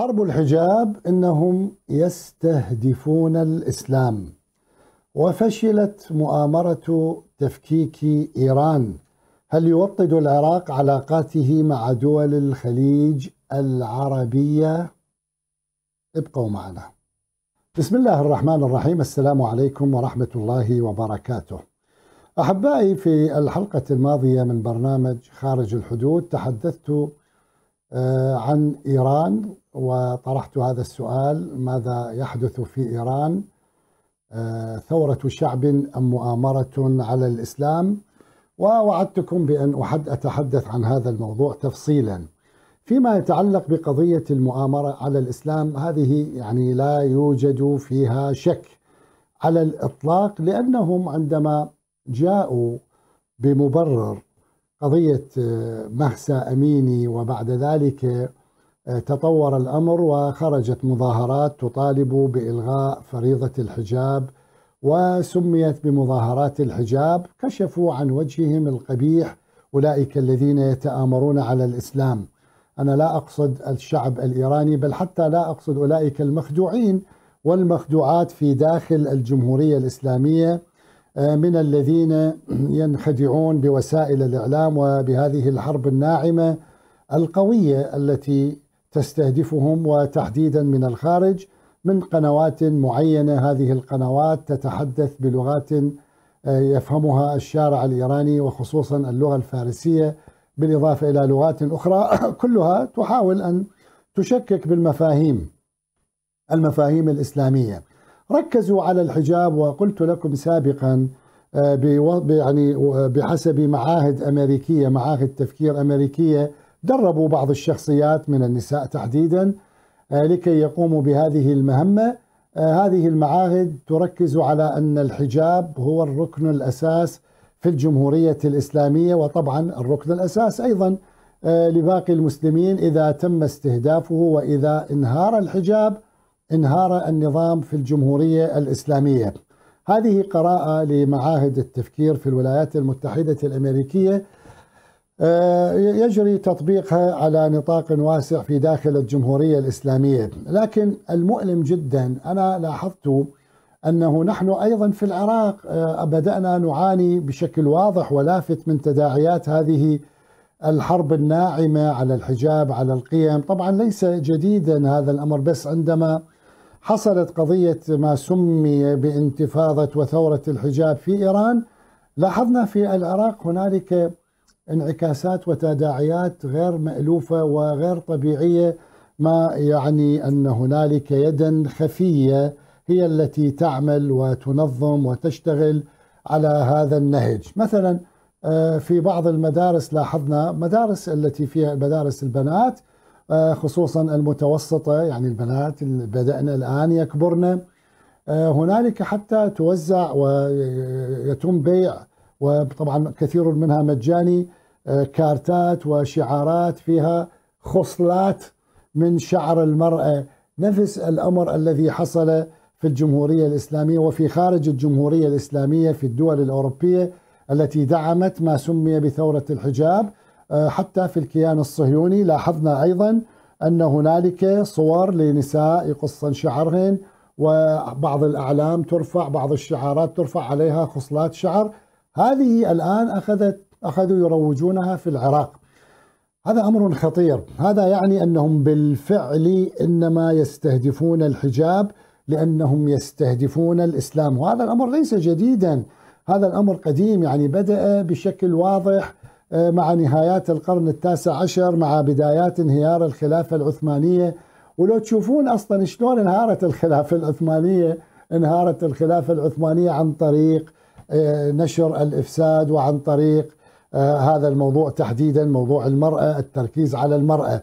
حرب الحجاب انهم يستهدفون الاسلام وفشلت مؤامره تفكيك ايران هل يوطد العراق علاقاته مع دول الخليج العربيه ابقوا معنا بسم الله الرحمن الرحيم السلام عليكم ورحمه الله وبركاته احبائي في الحلقه الماضيه من برنامج خارج الحدود تحدثت آه، عن إيران وطرحت هذا السؤال ماذا يحدث في إيران آه، ثورة شعب أم مؤامرة على الإسلام ووعدتكم بأن أحد أتحدث عن هذا الموضوع تفصيلا فيما يتعلق بقضية المؤامرة على الإسلام هذه يعني لا يوجد فيها شك على الإطلاق لأنهم عندما جاءوا بمبرر قضية آه، مهسا أميني وبعد ذلك آه، تطور الأمر وخرجت مظاهرات تطالب بإلغاء فريضة الحجاب وسميت بمظاهرات الحجاب كشفوا عن وجههم القبيح أولئك الذين يتآمرون على الإسلام أنا لا أقصد الشعب الإيراني بل حتى لا أقصد أولئك المخدوعين والمخدوعات في داخل الجمهورية الإسلامية من الذين ينخدعون بوسائل الاعلام وبهذه الحرب الناعمه القويه التي تستهدفهم وتحديدا من الخارج من قنوات معينه هذه القنوات تتحدث بلغات آه، يفهمها الشارع الايراني وخصوصا اللغه الفارسيه بالاضافه الى لغات اخرى كلها تحاول ان تشكك بالمفاهيم المفاهيم الاسلاميه ركزوا على الحجاب وقلت لكم سابقا آه، يعني آه، بحسب معاهد أمريكية معاهد تفكير أمريكية دربوا بعض الشخصيات من النساء تحديدا آه، لكي يقوموا بهذه المهمة هذه المعاهد تركز على أن الحجاب هو الركن الأساس في الجمهورية الإسلامية وطبعا الركن الأساس أيضا لباقي المسلمين إذا تم استهدافه وإذا انهار الحجاب انهار النظام في الجمهورية الإسلامية هذه قراءة لمعاهد التفكير في الولايات المتحدة الأمريكية آه، يجري تطبيقها على نطاق واسع في داخل الجمهورية الإسلامية لكن المؤلم جدا أنا لاحظت أنه نحن أيضا في العراق آه، بدأنا نعاني بشكل واضح ولافت من تداعيات هذه الحرب الناعمة على الحجاب على القيم طبعا ليس جديدا هذا الأمر بس عندما حصلت قضية ما سمي بانتفاضة وثورة الحجاب في إيران لاحظنا في العراق هنالك انعكاسات وتداعيات غير مألوفة وغير طبيعية ما يعني أن هنالك يدا خفية هي التي تعمل وتنظم وتشتغل على هذا النهج مثلا آه، في بعض المدارس لاحظنا مدارس التي فيها مدارس البنات آه، خصوصا المتوسطة يعني البنات اللي بدأنا الآن يكبرن آه، هنالك حتى توزع ويتم بيع وطبعا كثير منها مجاني آه، كارتات وشعارات فيها خصلات من شعر المرأة نفس الأمر الذي حصل في الجمهورية الإسلامية وفي خارج الجمهورية الإسلامية في الدول الأوروبية التي دعمت ما سمي بثورة الحجاب آه، حتى في الكيان الصهيوني لاحظنا أيضا أن هنالك صور لنساء يقصن شعرهن وبعض الأعلام ترفع بعض الشعارات ترفع عليها خصلات شعر هذه الآن أخذت أخذوا يروجونها في العراق هذا أمر خطير هذا يعني أنهم بالفعل إنما يستهدفون الحجاب لأنهم يستهدفون الإسلام وهذا الأمر ليس جديدا هذا الأمر قديم يعني بدأ بشكل واضح آه، مع نهايات القرن التاسع عشر مع بدايات انهيار الخلافة العثمانية ولو تشوفون أصلا شلون انهارت الخلافة العثمانية انهارت الخلافة العثمانية عن طريق آه، نشر الإفساد وعن طريق آه، هذا الموضوع تحديدا موضوع المرأة التركيز على المرأة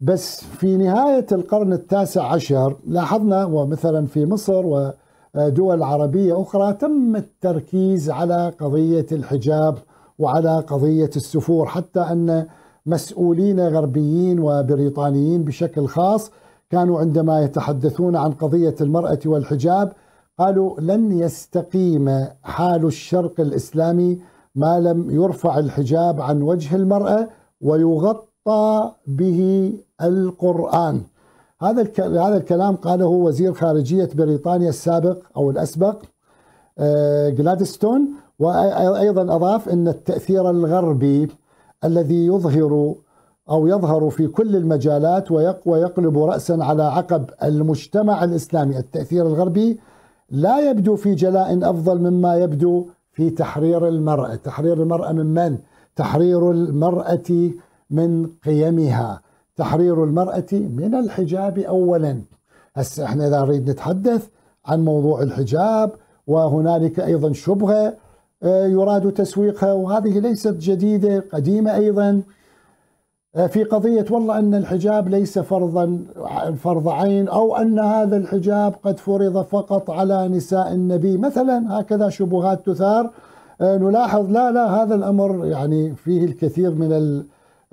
بس في نهاية القرن التاسع عشر لاحظنا ومثلا في مصر ودول عربية أخرى تم التركيز على قضية الحجاب وعلى قضية السفور حتى أن مسؤولين غربيين وبريطانيين بشكل خاص كانوا عندما يتحدثون عن قضية المرأة والحجاب قالوا لن يستقيم حال الشرق الإسلامي ما لم يرفع الحجاب عن وجه المرأة ويغطى به القرآن هذا هذا الكلام قاله وزير خارجية بريطانيا السابق أو الأسبق جلادستون آه، وايضا اضاف ان التاثير الغربي الذي يظهر او يظهر في كل المجالات ويقلب راسا على عقب المجتمع الاسلامي، التاثير الغربي لا يبدو في جلاء افضل مما يبدو في تحرير المراه، تحرير المراه من من؟ تحرير المراه من قيمها، تحرير المراه من الحجاب اولا. هسه احنا اذا نريد نتحدث عن موضوع الحجاب وهنالك ايضا شبهه آه، يراد تسويقها وهذه ليست جديدة قديمة أيضا آه، في قضية والله أن الحجاب ليس فرضا فرض عين أو أن هذا الحجاب قد فرض فقط على نساء النبي مثلا هكذا شبهات تثار آه، نلاحظ لا لا هذا الأمر يعني فيه الكثير من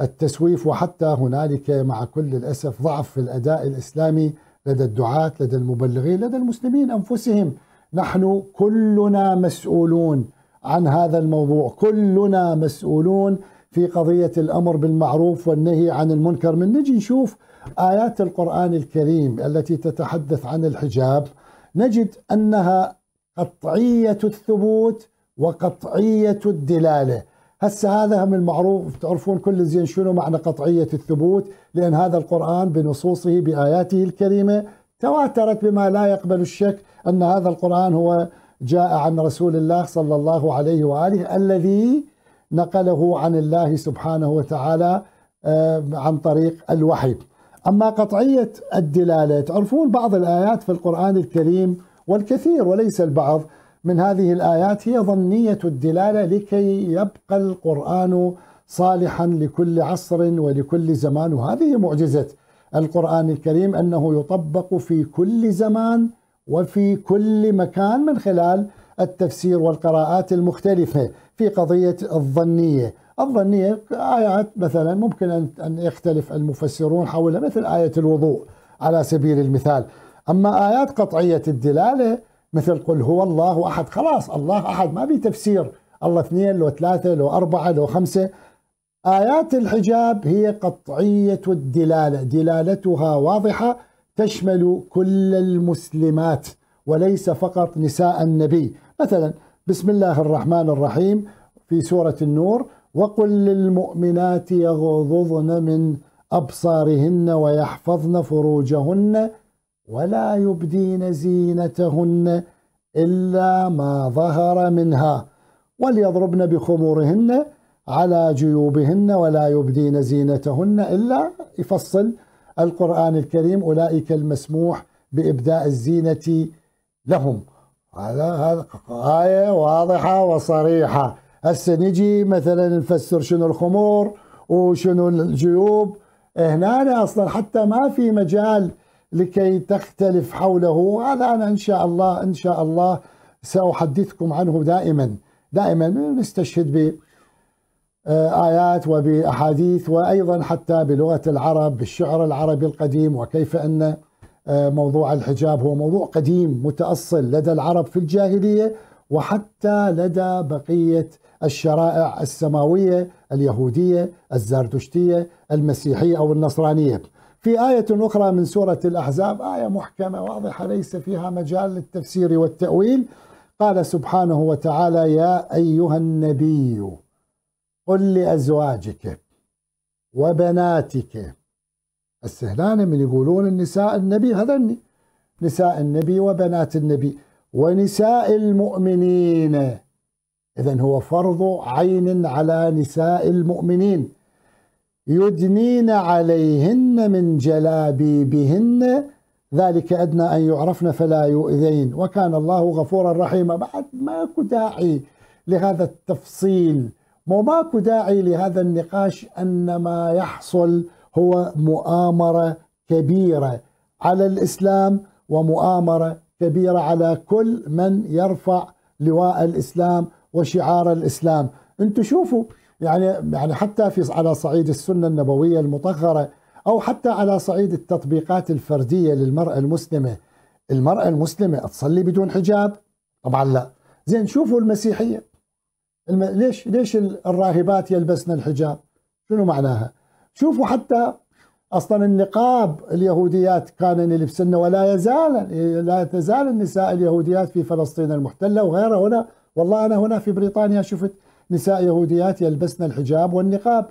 التسويف وحتى هنالك مع كل الأسف ضعف في الأداء الإسلامي لدى الدعاة لدى المبلغين لدى المسلمين أنفسهم نحن كلنا مسؤولون عن هذا الموضوع كلنا مسؤولون في قضية الأمر بالمعروف والنهي عن المنكر من نجي نشوف آيات القرآن الكريم التي تتحدث عن الحجاب نجد أنها قطعية الثبوت وقطعية الدلالة هسه هذا هم المعروف تعرفون كل زين شنو معنى قطعية الثبوت لأن هذا القرآن بنصوصه بآياته الكريمة تواترت بما لا يقبل الشك أن هذا القرآن هو جاء عن رسول الله صلى الله عليه وآله الذي نقله عن الله سبحانه وتعالى آه، عن طريق الوحي أما قطعية الدلالة تعرفون بعض الآيات في القرآن الكريم والكثير وليس البعض من هذه الآيات هي ظنية الدلالة لكي يبقى القرآن صالحا لكل عصر ولكل زمان وهذه معجزة القرآن الكريم أنه يطبق في كل زمان وفي كل مكان من خلال التفسير والقراءات المختلفة في قضية الظنية الظنية آيات مثلا ممكن أن يختلف المفسرون حولها مثل آية الوضوء على سبيل المثال أما آيات قطعية الدلالة مثل قل هو الله أحد خلاص الله أحد ما في تفسير الله اثنين لو ثلاثة لو أربعة لو خمسة آيات الحجاب هي قطعية الدلالة دلالتها واضحة تشمل كل المسلمات وليس فقط نساء النبي مثلا بسم الله الرحمن الرحيم في سورة النور وقل للمؤمنات يغضضن من أبصارهن ويحفظن فروجهن ولا يبدين زينتهن إلا ما ظهر منها وليضربن بخمورهن على جيوبهن ولا يبدين زينتهن إلا يفصل القرآن الكريم أولئك المسموح بإبداء الزينة لهم هذا آية واضحة وصريحة هسه نجي مثلا نفسر شنو الخمور وشنو الجيوب هنا أصلا حتى ما في مجال لكي تختلف حوله هذا أنا إن شاء الله إن شاء الله سأحدثكم عنه دائما دائما نستشهد به آه، آيات وبأحاديث وأيضا حتى بلغة العرب بالشعر العربي القديم وكيف أن آه، موضوع الحجاب هو موضوع قديم متأصل لدى العرب في الجاهلية وحتى لدى بقية الشرائع السماوية اليهودية الزردشتية المسيحية أو النصرانية في آية أخرى من سورة الأحزاب آية محكمة واضحة ليس فيها مجال للتفسير والتأويل قال سبحانه وتعالى يا أيها النبي قل لأزواجك وبناتك السهلان من يقولون النساء النبي هذني نساء النبي وبنات النبي ونساء المؤمنين إذا هو فرض عين على نساء المؤمنين يدنين عليهن من جلابيبهن ذلك أدنى أن يعرفن فلا يؤذين وكان الله غفورا رحيما بعد ماكو داعي لهذا التفصيل مو ماكو داعي لهذا النقاش ان ما يحصل هو مؤامره كبيره على الاسلام ومؤامره كبيره على كل من يرفع لواء الاسلام وشعار الاسلام، انتم شوفوا يعني يعني حتى في على صعيد السنه النبويه المطهره او حتى على صعيد التطبيقات الفرديه للمراه المسلمه، المراه المسلمه تصلي بدون حجاب؟ طبعا لا، زين شوفوا المسيحيه الم... ليش ليش الراهبات يلبسن الحجاب؟ شنو معناها؟ شوفوا حتى اصلا النقاب اليهوديات كان يلبسن ولا يزال لا تزال النساء اليهوديات في فلسطين المحتله وغيرها هنا والله انا هنا في بريطانيا شفت نساء يهوديات يلبسن الحجاب والنقاب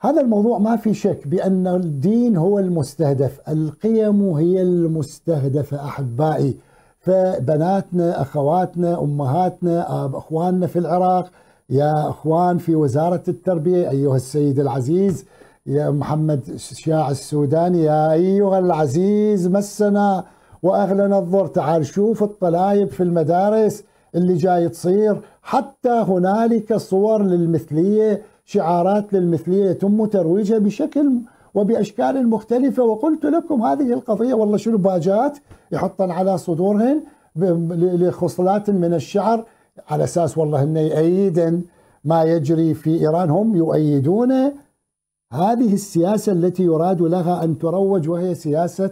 هذا الموضوع ما في شك بأن الدين هو المستهدف القيم هي المستهدفة أحبائي فبناتنا اخواتنا امهاتنا اخواننا في العراق يا اخوان في وزاره التربيه ايها السيد العزيز يا محمد شاع السوداني يا ايها العزيز مسنا واغلنا الضر تعال شوف الطلايب في المدارس اللي جاي تصير حتى هنالك صور للمثليه شعارات للمثليه يتم ترويجها بشكل وبأشكال مختلفة وقلت لكم هذه القضية والله شنو باجات يحطن على صدورهن لخصلات من الشعر على أساس والله أنه يأيد ما يجري في إيران هم يؤيدون هذه السياسة التي يراد لها أن تروج وهي سياسة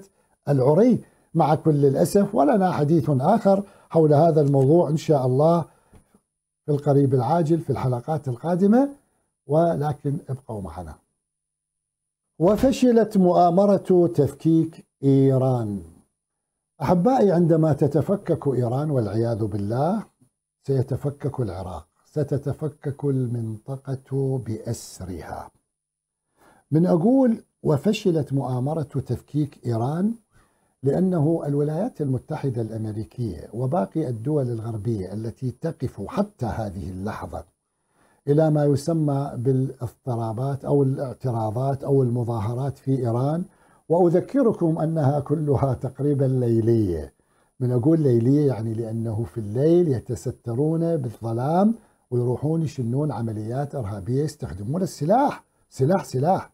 العري مع كل الأسف ولنا حديث آخر حول هذا الموضوع إن شاء الله في القريب العاجل في الحلقات القادمة ولكن ابقوا معنا وفشلت مؤامرة تفكيك إيران أحبائي عندما تتفكك إيران والعياذ بالله سيتفكك العراق ستتفكك المنطقة بأسرها من أقول وفشلت مؤامرة تفكيك إيران لأنه الولايات المتحدة الأمريكية وباقي الدول الغربية التي تقف حتى هذه اللحظة إلى ما يسمى بالاضطرابات أو الاعتراضات أو المظاهرات في إيران وأذكركم أنها كلها تقريبا ليلية من أقول ليلية يعني لأنه في الليل يتسترون بالظلام ويروحون يشنون عمليات إرهابية يستخدمون السلاح سلاح سلاح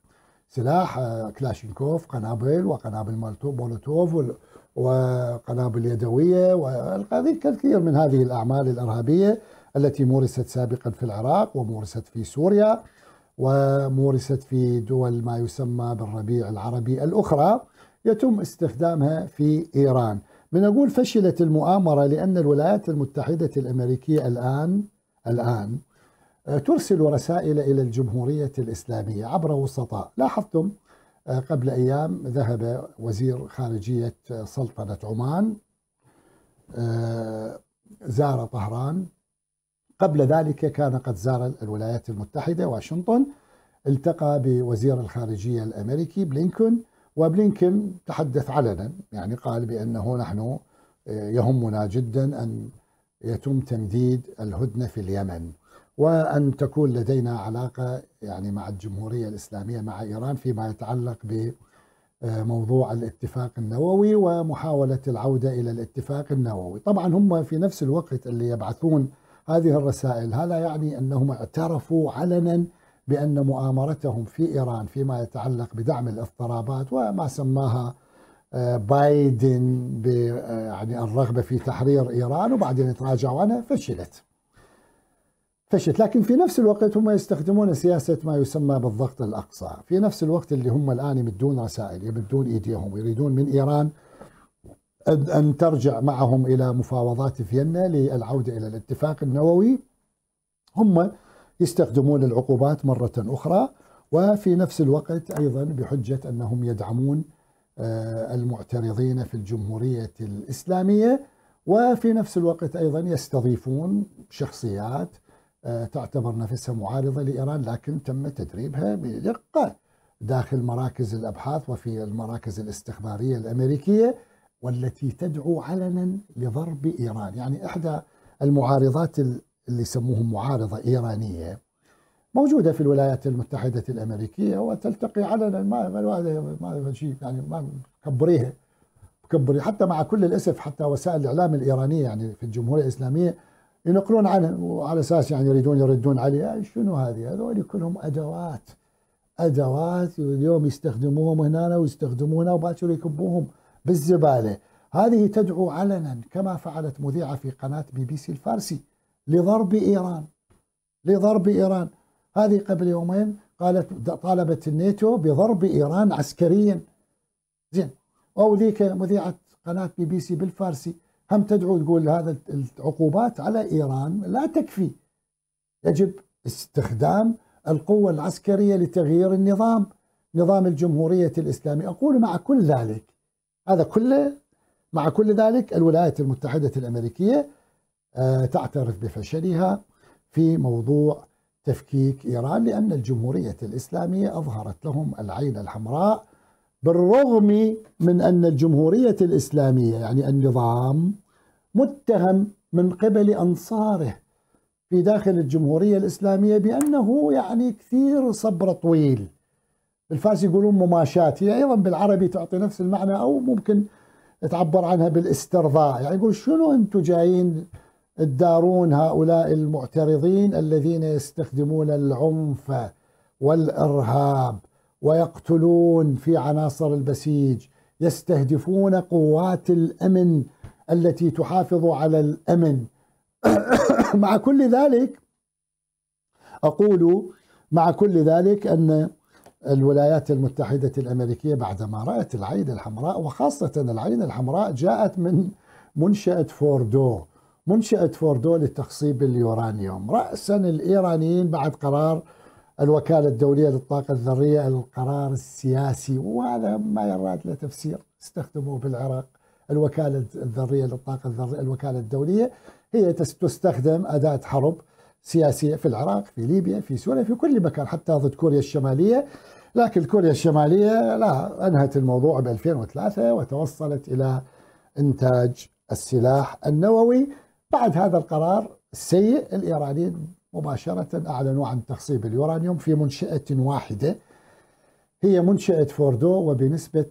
سلاح آه، كلاشينكوف قنابل وقنابل مولوتوف وقنابل يدوية كثير من هذه الأعمال الإرهابية التي مورست سابقا في العراق ومورست في سوريا ومورست في دول ما يسمى بالربيع العربي الأخرى يتم استخدامها في إيران من أقول فشلت المؤامرة لأن الولايات المتحدة الأمريكية الآن الآن آه، ترسل رسائل إلى الجمهورية الإسلامية عبر وسطاء لاحظتم آه، قبل أيام ذهب وزير خارجية آه، سلطنة عمان زار طهران قبل ذلك كان قد زار الولايات المتحدة واشنطن التقى بوزير الخارجية الأمريكي بلينكون وبلينكن تحدث علنا يعني قال بأنه نحن آه، يهمنا جدا أن يتم تمديد الهدنة في اليمن وأن تكون لدينا علاقة يعني مع الجمهورية الإسلامية مع إيران فيما يتعلق بموضوع آه، الاتفاق النووي ومحاولة العودة إلى الاتفاق النووي طبعا هم في نفس الوقت اللي يبعثون هذه الرسائل هذا يعني أنهم اعترفوا علنا بأن مؤامرتهم في إيران فيما يتعلق بدعم الاضطرابات وما سماها آه، بايدن آه، يعني الرغبة في تحرير إيران وبعدين تراجعوا عنها فشلت فشلت لكن في نفس الوقت هم يستخدمون سياسة ما يسمى بالضغط الأقصى في نفس الوقت اللي هم الآن يمدون رسائل يمدون إيديهم يريدون من إيران أن ترجع معهم إلى مفاوضات فيينا للعودة إلى الاتفاق النووي هم يستخدمون العقوبات مرة أخرى وفي نفس الوقت أيضا بحجة أنهم يدعمون آه، المعترضين في الجمهورية الإسلامية وفي نفس الوقت أيضا يستضيفون شخصيات آه، تعتبر نفسها معارضة لإيران لكن تم تدريبها بدقة داخل مراكز الأبحاث وفي المراكز الاستخبارية الأمريكية والتي تدعو علنا لضرب ايران، يعني احدى المعارضات اللي يسموهم معارضه ايرانيه موجوده في الولايات المتحده الامريكيه وتلتقي علنا ما ما شيء يعني ما كبريها كبري حتى مع كل الاسف حتى وسائل الاعلام الايرانيه يعني في الجمهوريه الاسلاميه ينقلون عنه وعلى اساس يعني يريدون يردون عليه شنو هذه هذول كلهم ادوات ادوات اليوم يستخدموهم هنا ويستخدمونها وباكر يكبوهم بالزبالة هذه تدعو علنا كما فعلت مذيعة في قناة بي بي سي الفارسي لضرب إيران لضرب إيران هذه قبل يومين قالت طالبت الناتو بضرب إيران عسكريا زين أو ذيك مذيعة قناة بي بي سي بالفارسي هم تدعو تقول هذا العقوبات على إيران لا تكفي يجب استخدام القوة العسكرية لتغيير النظام نظام الجمهورية الإسلامية أقول مع كل ذلك هذا كله مع كل ذلك الولايات المتحدة الأمريكية آه، تعترف بفشلها في موضوع تفكيك إيران لأن الجمهورية الإسلامية أظهرت لهم العين الحمراء بالرغم من أن الجمهورية الإسلامية يعني النظام متهم من قبل أنصاره في داخل الجمهورية الإسلامية بأنه يعني كثير صبر طويل بالفارسي يقولون مماشات هي أيضا بالعربي تعطي نفس المعنى أو ممكن تعبر عنها بالاسترضاء يعني يقول شنو أنتم جايين تدارون هؤلاء المعترضين الذين يستخدمون العنف والإرهاب ويقتلون في عناصر البسيج يستهدفون قوات الأمن التي تحافظ على الأمن مع كل ذلك أقول مع كل ذلك أن الولايات المتحدة الأمريكية بعدما رأت العين الحمراء وخاصة العين الحمراء جاءت من منشأة فوردو منشأة فوردو لتخصيب اليورانيوم رأسا الإيرانيين بعد قرار الوكالة الدولية للطاقة الذرية القرار السياسي وهذا ما يراد له تفسير استخدموه في العراق الوكالة الذرية للطاقة الذرية الوكالة الدولية هي تستخدم أداة حرب سياسية في العراق في ليبيا في سوريا في كل مكان حتى ضد كوريا الشمالية لكن كوريا الشمالية لا أنهت الموضوع ب 2003 وتوصلت إلى إنتاج السلاح النووي بعد هذا القرار السيء الإيرانيين مباشرة أعلنوا عن تخصيب اليورانيوم في منشأة واحدة هي منشأة فوردو وبنسبة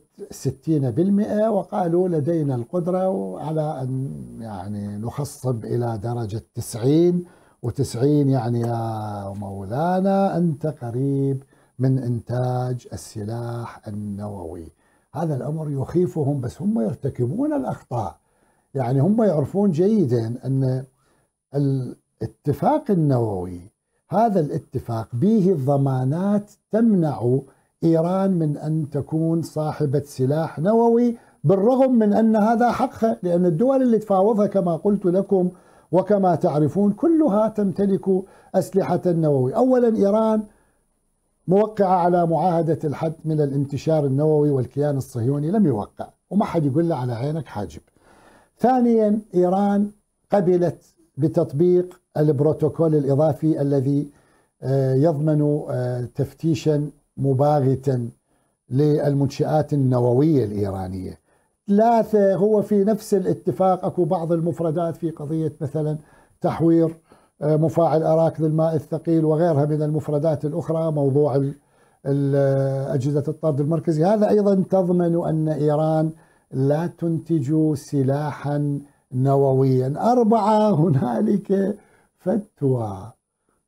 60% وقالوا لدينا القدرة على أن يعني نخصب إلى درجة 90 وتسعين يعني يا مولانا أنت قريب من إنتاج السلاح النووي هذا الأمر يخيفهم بس هم يرتكبون الأخطاء يعني هم يعرفون جيدا أن الاتفاق النووي هذا الاتفاق به الضمانات تمنع إيران من أن تكون صاحبة سلاح نووي بالرغم من أن هذا حقها لأن الدول اللي تفاوضها كما قلت لكم وكما تعرفون كلها تمتلك أسلحة النووي أولا إيران موقعة على معاهدة الحد من الانتشار النووي والكيان الصهيوني لم يوقع وما حد يقول له على عينك حاجب ثانيا إيران قبلت بتطبيق البروتوكول الإضافي الذي آه، يضمن آه، تفتيشا مباغتا للمنشآت النووية الإيرانية ثلاثة هو في نفس الاتفاق أكو بعض المفردات في قضية مثلا تحوير آه، مفاعل أراك للماء الثقيل وغيرها من المفردات الأخرى موضوع آه، أجهزة الطرد المركزي هذا أيضا تضمن أن إيران لا تنتج سلاحا نوويا أربعة هنالك فتوى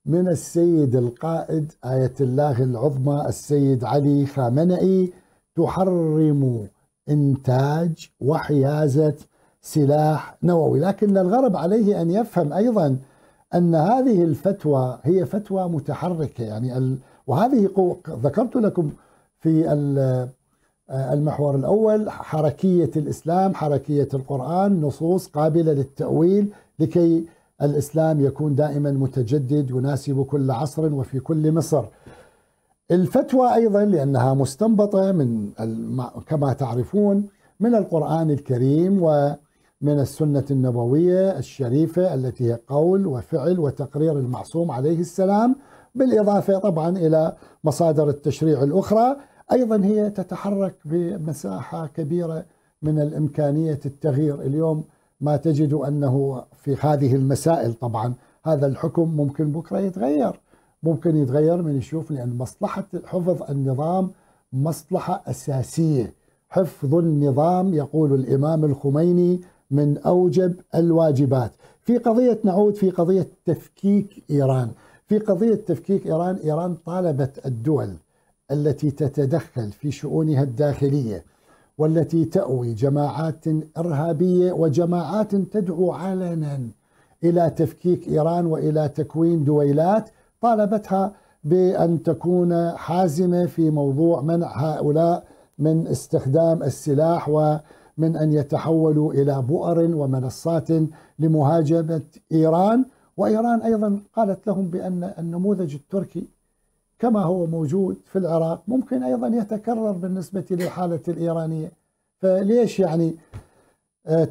من السيد القائد آية الله العظمى السيد علي خامنئي تحرم إنتاج وحيازة سلاح نووي لكن الغرب عليه أن يفهم أيضا أن هذه الفتوى هي فتوى متحركة يعني ال... وهذه قو... ذكرت لكم في المحور الأول حركية الإسلام حركية القرآن نصوص قابلة للتأويل لكي الإسلام يكون دائما متجدد يناسب كل عصر وفي كل مصر الفتوى ايضا لانها مستنبطه من كما تعرفون من القران الكريم ومن السنه النبويه الشريفه التي هي قول وفعل وتقرير المعصوم عليه السلام بالاضافه طبعا الى مصادر التشريع الاخرى ايضا هي تتحرك بمساحه كبيره من الامكانيه التغيير اليوم ما تجد انه في هذه المسائل طبعا هذا الحكم ممكن بكره يتغير ممكن يتغير من يشوف لأن مصلحة حفظ النظام مصلحة أساسية حفظ النظام يقول الإمام الخميني من أوجب الواجبات في قضية نعود في قضية تفكيك إيران في قضية تفكيك إيران إيران طالبت الدول التي تتدخل في شؤونها الداخلية والتي تأوي جماعات إرهابية وجماعات تدعو علنا إلى تفكيك إيران وإلى تكوين دويلات طالبتها بأن تكون حازمة في موضوع منع هؤلاء من استخدام السلاح ومن أن يتحولوا إلى بؤر ومنصات لمهاجمة إيران وإيران أيضا قالت لهم بأن النموذج التركي كما هو موجود في العراق ممكن أيضا يتكرر بالنسبة للحالة الإيرانية فليش يعني آه،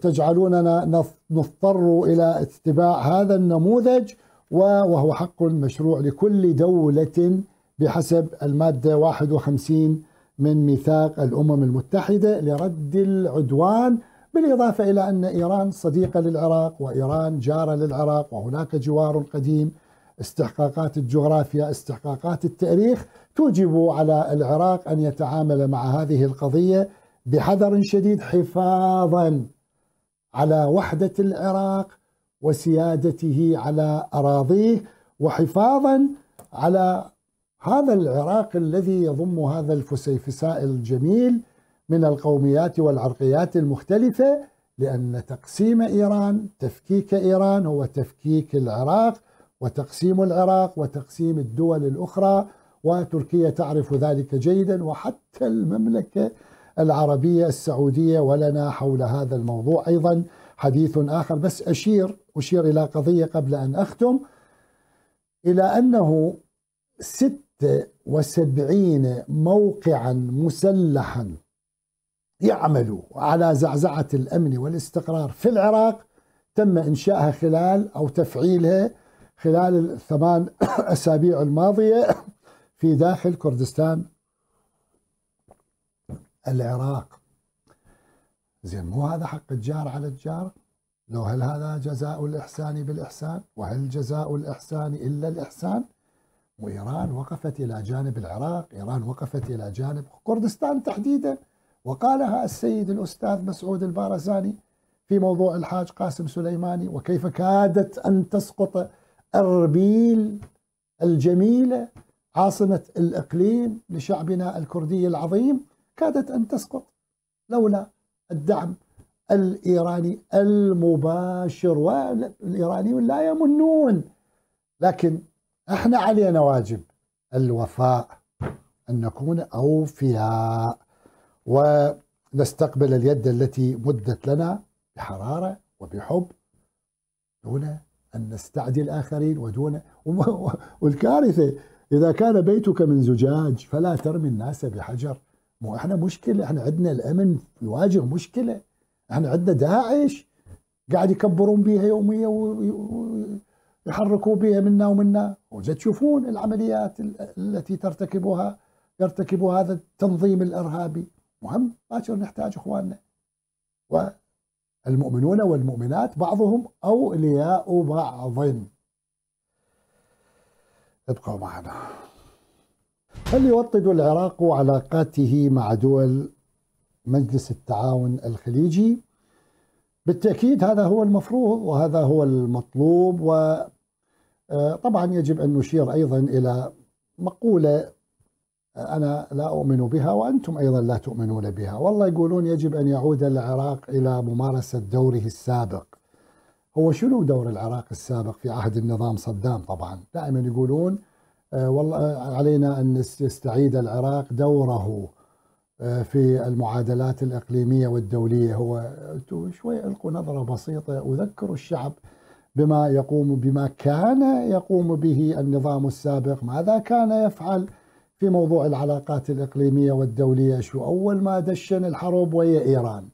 تجعلوننا نضطر إلى اتباع هذا النموذج وهو حق مشروع لكل دولة بحسب المادة 51 من ميثاق الأمم المتحدة لرد العدوان بالإضافة إلى أن إيران صديقة للعراق وإيران جارة للعراق وهناك جوار قديم استحقاقات الجغرافيا استحقاقات التاريخ توجب على العراق أن يتعامل مع هذه القضية بحذر شديد حفاظا على وحدة العراق وسيادته على اراضيه وحفاظا على هذا العراق الذي يضم هذا الفسيفساء الجميل من القوميات والعرقيات المختلفه لان تقسيم ايران تفكيك ايران هو تفكيك العراق وتقسيم العراق وتقسيم الدول الاخرى وتركيا تعرف ذلك جيدا وحتى المملكه العربيه السعوديه ولنا حول هذا الموضوع ايضا حديث آخر بس أشير أشير إلى قضية قبل أن أختم إلى أنه ستة وسبعين موقعا مسلحا يعمل على زعزعة الأمن والاستقرار في العراق تم إنشائها خلال أو تفعيلها خلال الثمان أسابيع الماضية في داخل كردستان العراق زين مو هذا حق الجار على الجار لو هل هذا جزاء الإحسان بالإحسان وهل جزاء الإحسان إلا الإحسان وإيران وقفت إلى جانب العراق إيران وقفت إلى جانب كردستان تحديدا وقالها السيد الأستاذ مسعود البارزاني في موضوع الحاج قاسم سليماني وكيف كادت أن تسقط أربيل الجميلة عاصمة الإقليم لشعبنا الكردي العظيم كادت أن تسقط لولا الدعم الإيراني المباشر والإيرانيون لا يمنون لكن احنا علينا واجب الوفاء أن نكون أوفياء ونستقبل اليد التي مدت لنا بحرارة وبحب دون أن نستعدي الآخرين ودون والكارثة إذا كان بيتك من زجاج فلا ترمي الناس بحجر مو احنا مشكله احنا عندنا الامن يواجه مشكله احنا عندنا داعش قاعد يكبرون بها يوميا ويحركوا بها منا ومنا تشوفون العمليات التي ترتكبها يرتكب هذا التنظيم الارهابي مهم باكر نحتاج اخواننا والمؤمنون والمؤمنات بعضهم اولياء بعض ابقوا معنا هل يوطد العراق علاقاته مع دول مجلس التعاون الخليجي؟ بالتأكيد هذا هو المفروض وهذا هو المطلوب وطبعا آه، يجب أن نشير أيضا إلى مقولة آه، أنا لا أؤمن بها وأنتم أيضا لا تؤمنون بها والله يقولون يجب أن يعود العراق إلى ممارسة دوره السابق هو شنو دور العراق السابق في عهد النظام صدام طبعا دائما يقولون آه، والله علينا أن يستعيد العراق دوره آه، في المعادلات الإقليمية والدولية هو شوي ألقوا نظرة بسيطة أذكر الشعب بما يقوم بما كان يقوم به النظام السابق ماذا كان يفعل في موضوع العلاقات الإقليمية والدولية شو أول ما دشن الحرب ويا إيران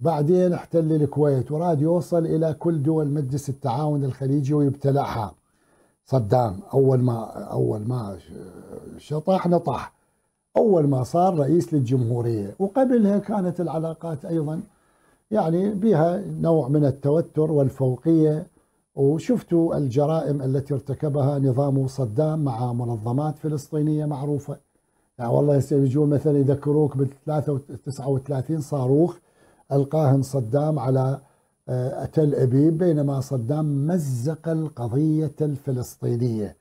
بعدين احتل الكويت وراد يوصل إلى كل دول مجلس التعاون الخليجي ويبتلعها صدام اول ما اول ما شطح نطح اول ما صار رئيس للجمهوريه وقبلها كانت العلاقات ايضا يعني بها نوع من التوتر والفوقيه وشفتوا الجرائم التي ارتكبها نظام صدام مع منظمات فلسطينيه معروفه يعني والله يجون مثلا يذكروك ب 39 صاروخ القاهم صدام على آه، تل أبيب بينما صدام مزق القضية الفلسطينية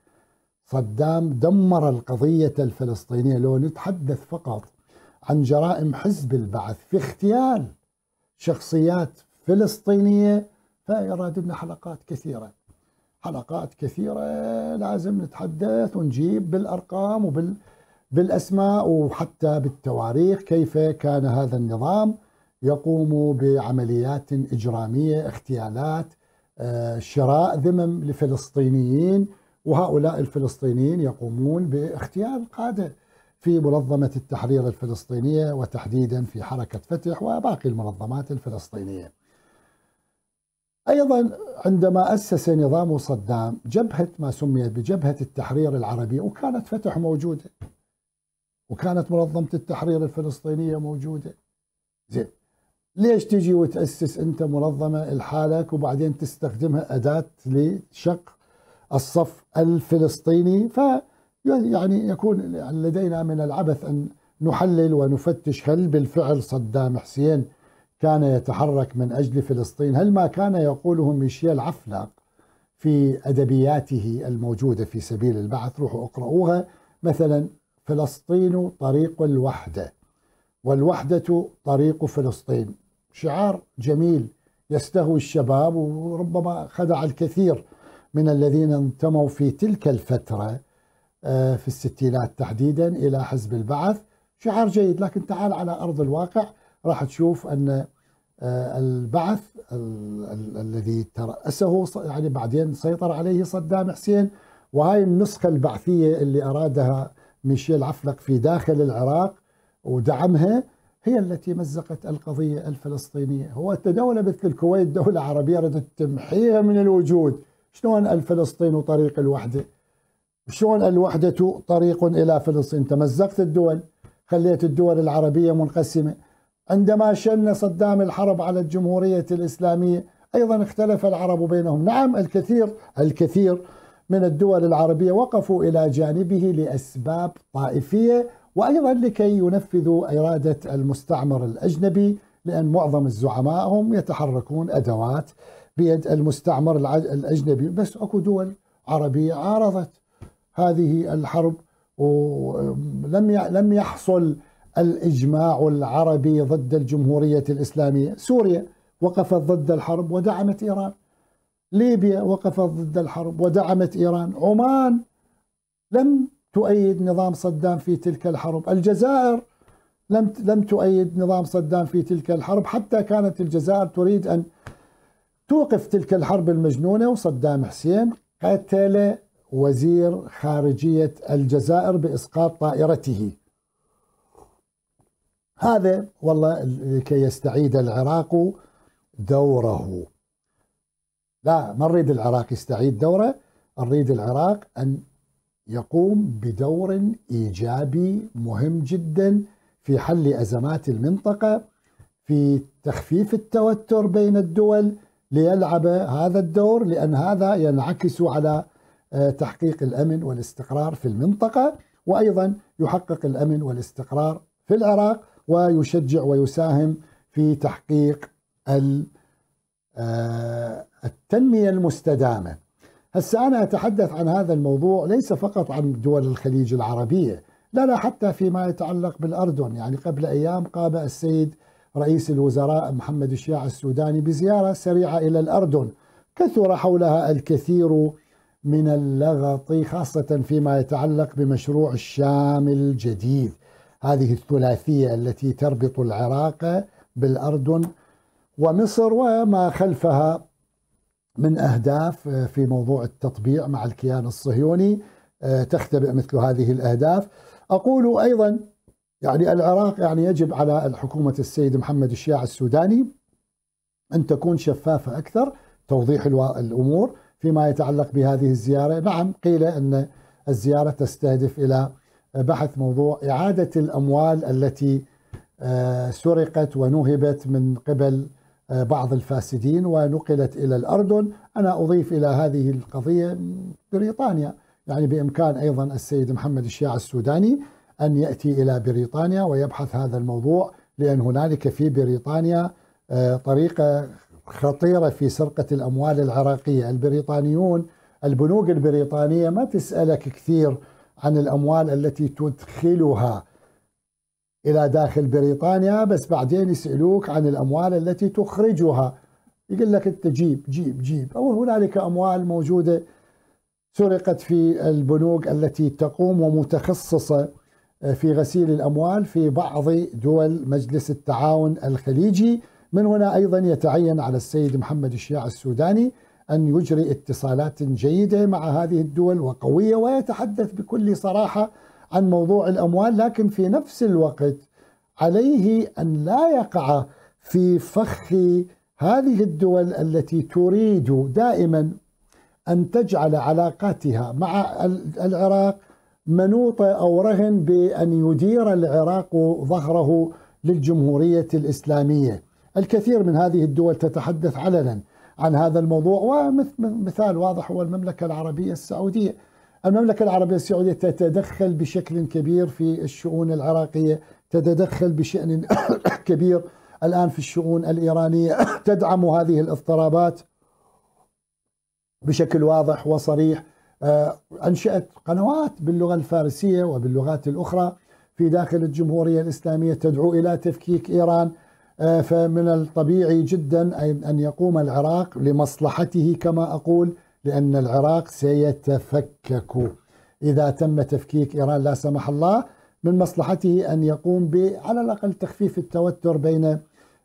صدام دمر القضية الفلسطينية لو نتحدث فقط عن جرائم حزب البعث في اغتيال شخصيات فلسطينية فيراد لنا حلقات كثيرة حلقات كثيرة لازم نتحدث ونجيب بالأرقام وبالاسماء وحتى بالتواريخ كيف كان هذا النظام يقوموا بعمليات إجرامية اغتيالات آه، شراء ذمم لفلسطينيين وهؤلاء الفلسطينيين يقومون باغتيال قادة في منظمة التحرير الفلسطينية وتحديدا في حركة فتح وباقي المنظمات الفلسطينية أيضا عندما أسس نظام صدام جبهة ما سميت بجبهة التحرير العربي وكانت فتح موجودة وكانت منظمة التحرير الفلسطينية موجودة زين ليش تجي وتأسس أنت منظمة لحالك وبعدين تستخدمها أداة لشق الصف الفلسطيني ف يعني-, يعني يكون لدينا من العبث أن نحلل ونفتش هل بالفعل صدام حسين كان يتحرك من أجل فلسطين هل ما كان يقوله ميشيل عفلق في أدبياته الموجودة في سبيل البعث روحوا اقرأوها مثلا فلسطين طريق الوحدة والوحدة طريق فلسطين شعار جميل يستهوي الشباب وربما خدع الكثير من الذين انتموا في تلك الفترة آه، في الستينات تحديدا إلى حزب البعث شعار جيد لكن تعال على أرض الواقع راح تشوف أن آه، البعث الذي ترأسه يعني بعدين سيطر عليه صدام حسين وهاي النسخة البعثية اللي أرادها ميشيل عفلق في داخل العراق ودعمها هي التي مزقت القضية الفلسطينية هو دولة مثل الكويت دولة عربية ردت تمحيها من الوجود شلون الفلسطين طريق الوحدة شلون الوحدة طريق إلى فلسطين تمزقت الدول خليت الدول العربية منقسمة عندما شن صدام الحرب على الجمهورية الإسلامية أيضا اختلف العرب بينهم نعم الكثير الكثير من الدول العربية وقفوا إلى جانبه لأسباب طائفية وأيضا لكي ينفذوا إرادة المستعمر الأجنبي لأن معظم الزعماء هم يتحركون أدوات بيد المستعمر الأجنبي بس أكو دول عربية عارضت هذه الحرب ولم لم يحصل الإجماع العربي ضد الجمهورية الإسلامية سوريا وقفت ضد الحرب ودعمت إيران ليبيا وقفت ضد الحرب ودعمت إيران عمان لم تؤيد نظام صدام في تلك الحرب الجزائر لم لم تؤيد نظام صدام في تلك الحرب حتى كانت الجزائر تريد ان توقف تلك الحرب المجنونه وصدام حسين قتل وزير خارجيه الجزائر باسقاط طائرته. هذا والله لكي يستعيد العراق دوره. لا ما نريد العراق يستعيد دوره، نريد العراق ان يقوم بدور ايجابي مهم جدا في حل ازمات المنطقه في تخفيف التوتر بين الدول ليلعب هذا الدور لان هذا ينعكس على آه، تحقيق الامن والاستقرار في المنطقه وايضا يحقق الامن والاستقرار في العراق ويشجع ويساهم في تحقيق آه، التنميه المستدامه هسا أنا أتحدث عن هذا الموضوع ليس فقط عن دول الخليج العربية لا لا حتى فيما يتعلق بالأردن يعني قبل أيام قام السيد رئيس الوزراء محمد الشيع السوداني بزيارة سريعة إلى الأردن كثر حولها الكثير من اللغط خاصة فيما يتعلق بمشروع الشام الجديد هذه الثلاثية التي تربط العراق بالأردن ومصر وما خلفها من أهداف آه، في موضوع التطبيع مع الكيان الصهيوني آه، تختبئ مثل هذه الأهداف أقول أيضا يعني العراق يعني يجب على الحكومة السيد محمد الشياع السوداني أن تكون شفافة أكثر توضيح الأمور فيما يتعلق بهذه الزيارة نعم قيل أن الزيارة تستهدف إلى بحث موضوع إعادة الأموال التي آه، سرقت ونهبت من قبل بعض الفاسدين ونقلت إلى الأردن أنا أضيف إلى هذه القضية بريطانيا يعني بإمكان أيضا السيد محمد الشيع السوداني أن يأتي إلى بريطانيا ويبحث هذا الموضوع لأن هنالك في بريطانيا آه، طريقة خطيرة في سرقة الأموال العراقية البريطانيون البنوك البريطانية ما تسألك كثير عن الأموال التي تدخلها إلى داخل بريطانيا بس بعدين يسألوك عن الأموال التي تخرجها يقول لك أنت جيب جيب جيب أو هنالك أموال موجودة سرقت في البنوك التي تقوم ومتخصصة آه، في غسيل الأموال في بعض دول مجلس التعاون الخليجي من هنا أيضا يتعين على السيد محمد الشياع السوداني أن يجري اتصالات جيدة مع هذه الدول وقوية ويتحدث بكل صراحة عن موضوع الأموال لكن في نفس الوقت عليه أن لا يقع في فخ هذه الدول التي تريد دائما أن تجعل علاقاتها مع العراق منوطة أو رهن بأن يدير العراق ظهره للجمهورية الإسلامية الكثير من هذه الدول تتحدث علنا عن هذا الموضوع ومثال واضح هو المملكة العربية السعودية المملكة العربية السعودية تتدخل بشكل كبير في الشؤون العراقية تتدخل بشأن كبير الآن في الشؤون الإيرانية تدعم هذه الاضطرابات بشكل واضح وصريح آه، أنشأت قنوات باللغة الفارسية وباللغات الأخرى في داخل الجمهورية الإسلامية تدعو إلى تفكيك إيران آه، فمن الطبيعي جدا أن يقوم العراق لمصلحته كما أقول لأن العراق سيتفكك إذا تم تفكيك إيران لا سمح الله من مصلحته أن يقوم على الأقل تخفيف التوتر بين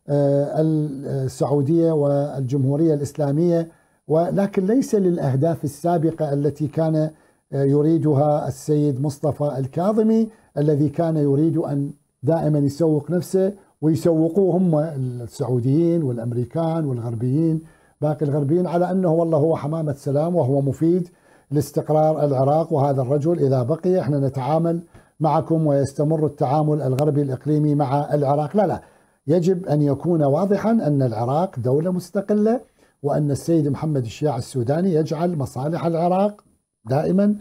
آه، السعودية والجمهورية الإسلامية ولكن ليس للأهداف السابقة التي كان آه، يريدها السيد مصطفى الكاظمي الذي كان يريد أن دائما يسوق نفسه ويسوقوه هم السعوديين والأمريكان والغربيين باقي الغربيين على أنه والله هو حمامة سلام وهو مفيد لاستقرار العراق وهذا الرجل إذا بقي احنا نتعامل معكم ويستمر التعامل الغربي الإقليمي مع العراق لا لا يجب أن يكون واضحا أن العراق دولة مستقلة وأن السيد محمد الشياع السوداني يجعل مصالح العراق دائما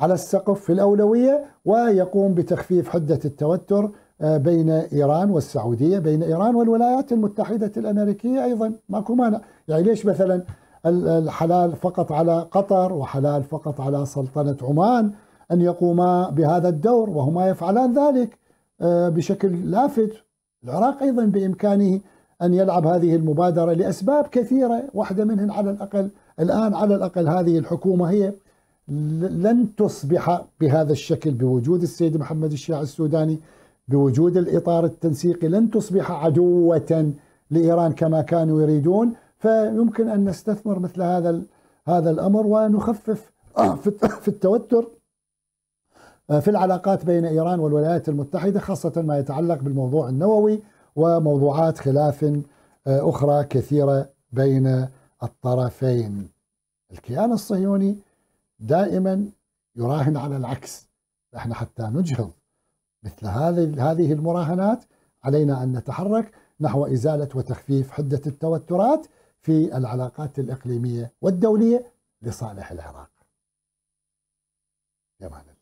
على السقف في الأولوية ويقوم بتخفيف حدة التوتر آه، بين إيران والسعودية بين إيران والولايات المتحدة الأمريكية أيضا ماكو مانع يعني ليش مثلا الحلال فقط على قطر وحلال فقط على سلطنة عمان أن يقوما بهذا الدور وهما يفعلان ذلك آه، بشكل لافت العراق أيضا بإمكانه أن يلعب هذه المبادرة لأسباب كثيرة واحدة منهن على الأقل الآن على الأقل هذه الحكومة هي لن تصبح بهذا الشكل بوجود السيد محمد الشيع السوداني بوجود الإطار التنسيقي لن تصبح عدوة لإيران كما كانوا يريدون فيمكن أن نستثمر مثل هذا هذا الأمر ونخفف في التوتر آه، في العلاقات بين إيران والولايات المتحدة خاصة ما يتعلق بالموضوع النووي وموضوعات خلاف آه، أخرى كثيرة بين الطرفين الكيان الصهيوني دائما يراهن على العكس احنا حتى نجهض مثل هذه هذه المراهنات علينا ان نتحرك نحو ازاله وتخفيف حده التوترات في العلاقات الإقليمية والدولية لصالح العراق معلم.